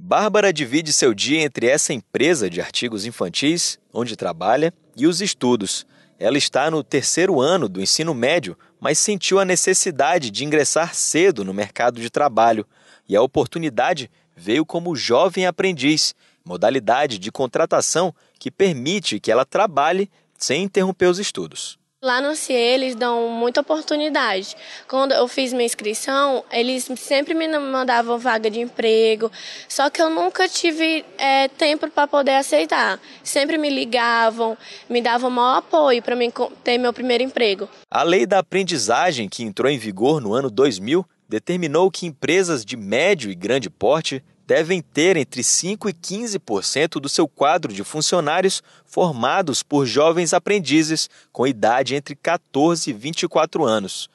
Bárbara divide seu dia entre essa empresa de artigos infantis, onde trabalha, e os estudos. Ela está no terceiro ano do ensino médio, mas sentiu a necessidade de ingressar cedo no mercado de trabalho, e a oportunidade veio como jovem aprendiz, modalidade de contratação que permite que ela trabalhe sem interromper os estudos. Lá no CIE eles dão muita oportunidade. Quando eu fiz minha inscrição, eles sempre me mandavam vaga de emprego, só que eu nunca tive é, tempo para poder aceitar. Sempre me ligavam, me davam maior apoio para ter meu primeiro emprego. A lei da aprendizagem, que entrou em vigor no ano 2000, determinou que empresas de médio e grande porte devem ter entre 5% e 15% do seu quadro de funcionários formados por jovens aprendizes com idade entre 14 e 24 anos.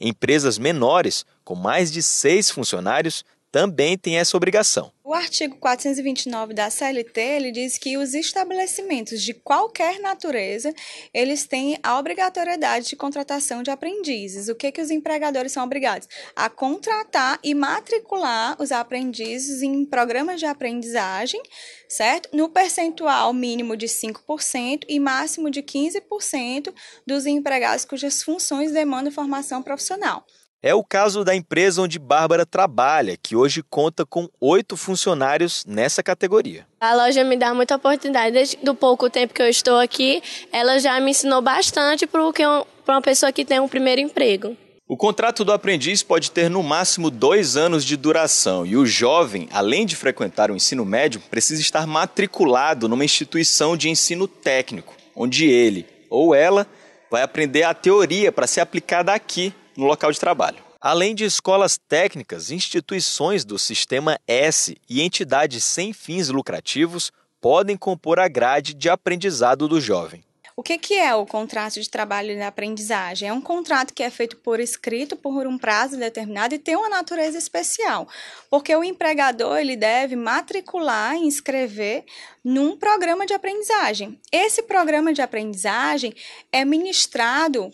Empresas menores, com mais de seis funcionários, também têm essa obrigação. O artigo 429 da CLT, ele diz que os estabelecimentos de qualquer natureza, eles têm a obrigatoriedade de contratação de aprendizes. O que que os empregadores são obrigados? A contratar e matricular os aprendizes em programas de aprendizagem, certo? No percentual mínimo de 5% e máximo de 15% dos empregados cujas funções demandam formação profissional. É o caso da empresa onde Bárbara trabalha, que hoje conta com oito funcionários nessa categoria. A loja me dá muita oportunidade. Desde do pouco tempo que eu estou aqui, ela já me ensinou bastante para uma pessoa que tem um primeiro emprego. O contrato do aprendiz pode ter no máximo dois anos de duração e o jovem, além de frequentar o ensino médio, precisa estar matriculado numa instituição de ensino técnico, onde ele ou ela vai aprender a teoria para ser aplicada aqui no local de trabalho. Além de escolas técnicas, instituições do Sistema S e entidades sem fins lucrativos podem compor a grade de aprendizado do jovem. O que, é o contrato de trabalho e de aprendizagem? É um contrato que é feito por escrito por um prazo determinado e tem uma natureza especial, porque o empregador ele deve matricular e inscrever num programa de aprendizagem. Esse programa de aprendizagem é ministrado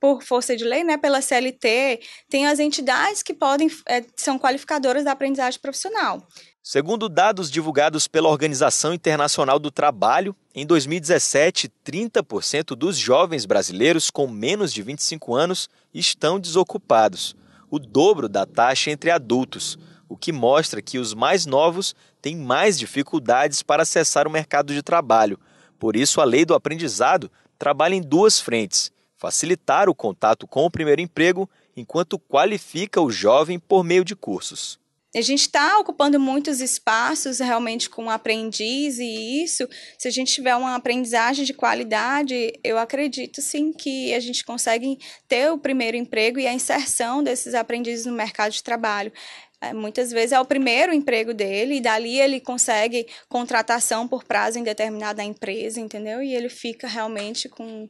por força de lei, né, pela CLT, tem as entidades que podem é, são qualificadoras da aprendizagem profissional. Segundo dados divulgados pela Organização Internacional do Trabalho, em 2017, 30% dos jovens brasileiros com menos de 25 anos estão desocupados, o dobro da taxa entre adultos, o que mostra que os mais novos têm mais dificuldades para acessar o mercado de trabalho. Por isso, a Lei do Aprendizado trabalha em duas frentes facilitar o contato com o primeiro emprego enquanto qualifica o jovem por meio de cursos. A gente está ocupando muitos espaços realmente com o aprendiz e isso, se a gente tiver uma aprendizagem de qualidade, eu acredito sim que a gente consegue ter o primeiro emprego e a inserção desses aprendizes no mercado de trabalho. É, muitas vezes é o primeiro emprego dele, e dali ele consegue contratação por prazo indeterminado determinada empresa, entendeu? E ele fica realmente com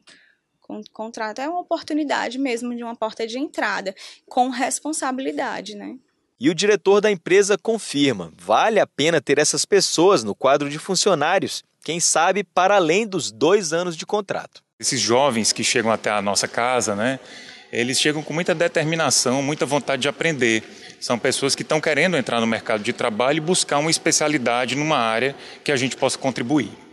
Contrato é uma oportunidade mesmo de uma porta de entrada, com responsabilidade, né? E o diretor da empresa confirma: vale a pena ter essas pessoas no quadro de funcionários, quem sabe para além dos dois anos de contrato. Esses jovens que chegam até a nossa casa, né? Eles chegam com muita determinação, muita vontade de aprender. São pessoas que estão querendo entrar no mercado de trabalho e buscar uma especialidade numa área que a gente possa contribuir.